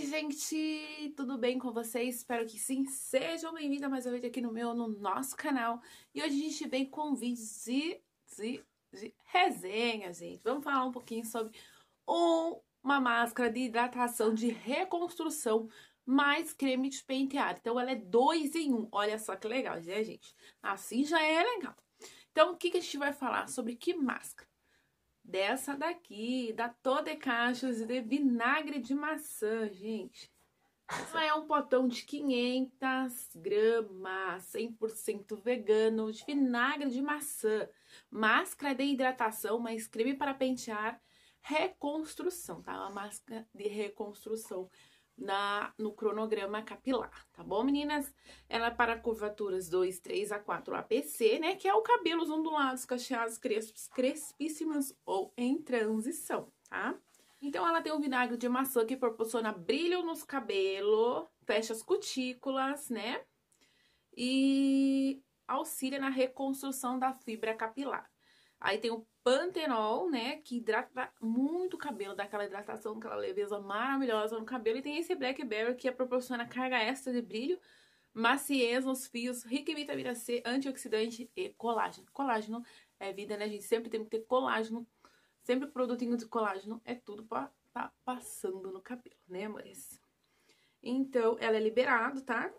Oi, gente! Tudo bem com vocês? Espero que sim. Sejam bem-vindos a mais um vídeo aqui no meu, no nosso canal. E hoje a gente vem com vídeos de, de, de resenha, gente. Vamos falar um pouquinho sobre um, uma máscara de hidratação de reconstrução mais creme de penteado. Então, ela é dois em um. Olha só que legal, né, gente? Assim já é legal. Então, o que, que a gente vai falar sobre que máscara? dessa daqui, da Toda Caixas de vinagre de maçã, gente. Ela é um potão de 500 gramas, 100% vegano, de vinagre de maçã, máscara de hidratação, mas creme para pentear, reconstrução, tá? Uma máscara de reconstrução na, no cronograma capilar, tá bom, meninas? Ela é para curvaturas 2, 3 a 4 APC, né? Que é o cabelo ondulados, cacheados, crespos, crespíssimas ou em transição, tá? Então, ela tem o vinagre de maçã que proporciona brilho nos cabelos, fecha as cutículas, né? E auxilia na reconstrução da fibra capilar. Aí tem o pantenol, né? Que hidrata muito o cabelo, dá aquela hidratação, aquela leveza maravilhosa no cabelo. E tem esse Blackberry que proporciona carga extra de brilho, maciez nos fios, rica em vitamina C, antioxidante e colágeno. Colágeno é vida, né, gente? Sempre tem que ter colágeno. Sempre produtinho de colágeno é tudo pra tá passando no cabelo, né, amores? Então, ela é liberado, tá?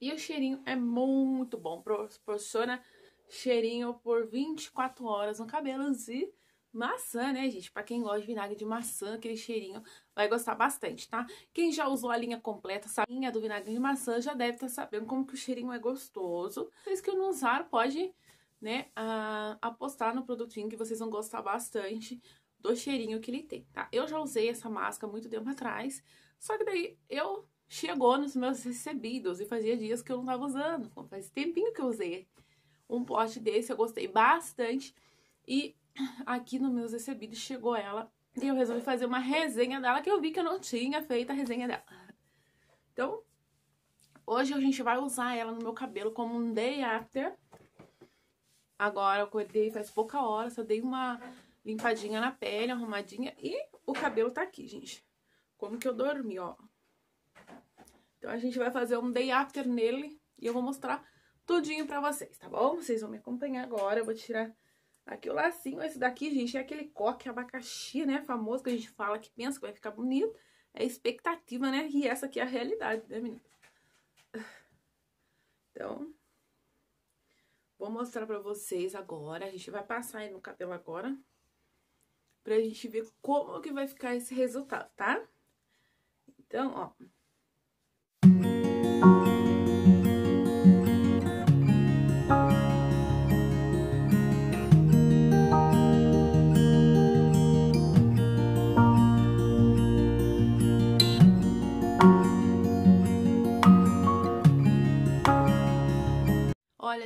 E o cheirinho é muito bom, proporciona cheirinho por 24 horas no cabelo e maçã, né, gente? Pra quem gosta de vinagre de maçã, aquele cheirinho, vai gostar bastante, tá? Quem já usou a linha completa, essa linha do vinagre de maçã, já deve estar tá sabendo como que o cheirinho é gostoso. Vocês que não usaram, pode, né, apostar no produtinho que vocês vão gostar bastante do cheirinho que ele tem, tá? Eu já usei essa máscara muito tempo atrás, só que daí eu chegou nos meus recebidos e fazia dias que eu não tava usando, faz tempinho que eu usei um pote desse, eu gostei bastante. E aqui no Meus Recebidos chegou ela e eu resolvi fazer uma resenha dela que eu vi que eu não tinha feito a resenha dela. Então, hoje a gente vai usar ela no meu cabelo como um day after. Agora eu acordei faz pouca hora, só dei uma limpadinha na pele, arrumadinha. E o cabelo tá aqui, gente. Como que eu dormi, ó. Então a gente vai fazer um day after nele e eu vou mostrar tudinho pra vocês, tá bom? Vocês vão me acompanhar agora, eu vou tirar aqui o lacinho. Esse daqui, gente, é aquele coque abacaxi, né, famoso, que a gente fala que pensa que vai ficar bonito. É expectativa, né? E essa aqui é a realidade, né, menina? Então, vou mostrar pra vocês agora. A gente vai passar aí no cabelo agora. Pra gente ver como que vai ficar esse resultado, tá? Então, ó.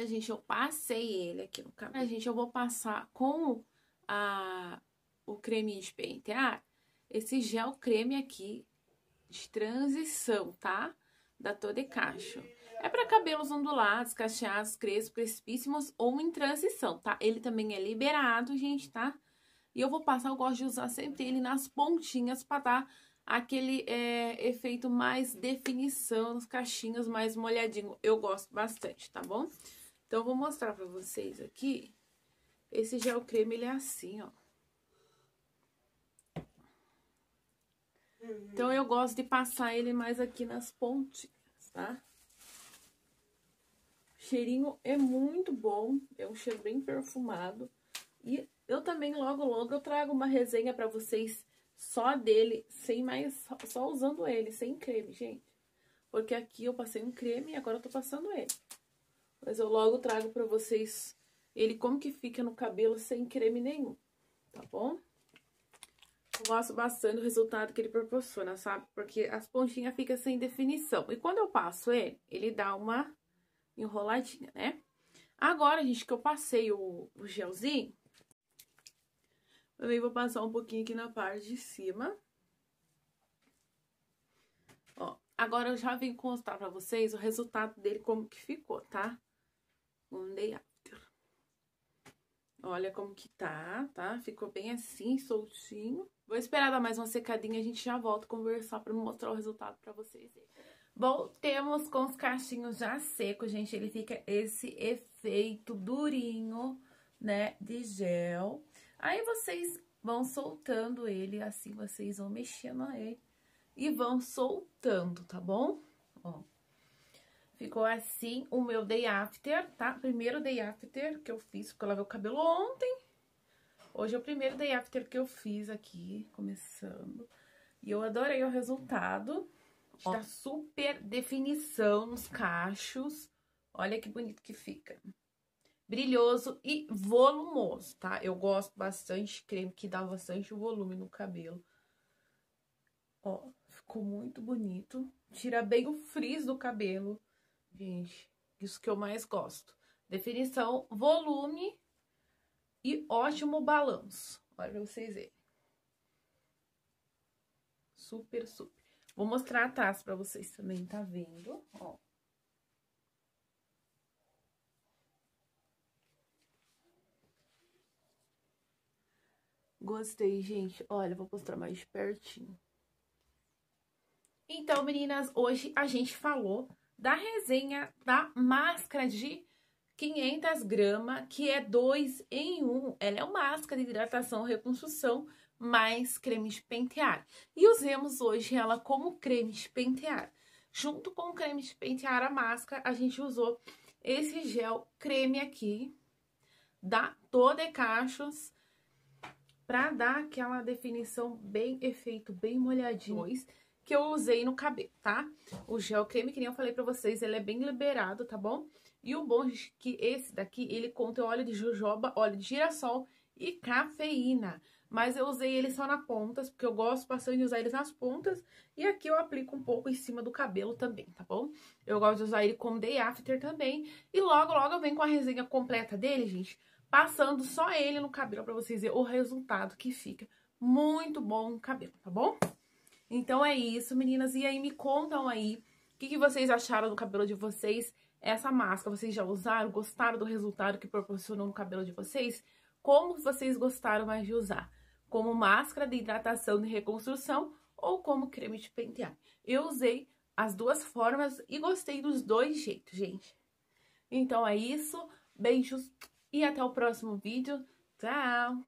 gente, eu passei ele aqui no cabelo. A gente, eu vou passar com a, o creminho de pentear esse gel creme aqui de transição, tá? Da Tode Cacho. É para cabelos ondulados, cacheados, crespos, crespíssimos ou em transição, tá? Ele também é liberado, gente, tá? E eu vou passar, eu gosto de usar sempre ele nas pontinhas para dar aquele é, efeito mais definição, nos cachinhos mais molhadinho. Eu gosto bastante, tá bom? Então, eu vou mostrar pra vocês aqui. Esse gel creme, ele é assim, ó. Uhum. Então, eu gosto de passar ele mais aqui nas pontinhas, tá? O cheirinho é muito bom, é um cheiro bem perfumado. E eu também, logo, logo, eu trago uma resenha pra vocês só dele, sem mais, só usando ele, sem creme, gente. Porque aqui eu passei um creme e agora eu tô passando ele. Mas eu logo trago pra vocês ele como que fica no cabelo sem creme nenhum, tá bom? Eu gosto bastante do resultado que ele proporciona, sabe? Porque as pontinhas ficam sem definição. E quando eu passo ele, ele dá uma enroladinha, né? Agora, gente, que eu passei o, o gelzinho, também vou passar um pouquinho aqui na parte de cima. Ó, agora eu já vim constar pra vocês o resultado dele, como que ficou, tá? One Day After. Olha como que tá, tá? Ficou bem assim, soltinho. Vou esperar dar mais uma secadinha, a gente já volta conversar pra mostrar o resultado pra vocês. Voltemos com os cachinhos já secos, gente. Ele fica esse efeito durinho, né, de gel. Aí vocês vão soltando ele, assim vocês vão mexendo aí e vão soltando, tá bom? Ó. Ficou assim o meu day after, tá? Primeiro day after que eu fiz, porque eu lavei o cabelo ontem. Hoje é o primeiro day after que eu fiz aqui, começando. E eu adorei o resultado. Ó. Tá super definição nos cachos. Olha que bonito que fica. Brilhoso e volumoso, tá? Eu gosto bastante creme que dá bastante volume no cabelo. Ó, ficou muito bonito. Tira bem o frizz do cabelo gente. Isso que eu mais gosto. Definição, volume e ótimo balanço. Olha pra vocês verem. Super, super. Vou mostrar atrás pra vocês também, tá vendo? Ó. Gostei, gente. Olha, vou mostrar mais de pertinho. Então, meninas, hoje a gente falou da resenha da máscara de 500 gramas, que é 2 em 1. Um. Ela é uma máscara de hidratação e reconstrução mais creme de pentear. E usemos hoje ela como creme de pentear. Junto com o creme de pentear a máscara, a gente usou esse gel creme aqui, da Toda Cachos, para dar aquela definição bem efeito, bem molhadinho. Dois que eu usei no cabelo, tá? O gel creme, que nem eu falei pra vocês, ele é bem liberado, tá bom? E o bom é que esse daqui, ele contém óleo de jojoba, óleo de girassol e cafeína. Mas eu usei ele só na pontas, porque eu gosto bastante de usar ele nas pontas. E aqui eu aplico um pouco em cima do cabelo também, tá bom? Eu gosto de usar ele como day after também. E logo, logo eu venho com a resenha completa dele, gente. Passando só ele no cabelo pra vocês verem o resultado que fica. Muito bom o cabelo, tá bom? Então é isso, meninas. E aí, me contam aí o que, que vocês acharam do cabelo de vocês. Essa máscara, vocês já usaram? Gostaram do resultado que proporcionou no cabelo de vocês? Como vocês gostaram mais de usar? Como máscara de hidratação e reconstrução ou como creme de pentear? Eu usei as duas formas e gostei dos dois jeitos, gente. Então é isso, beijos e até o próximo vídeo. Tchau!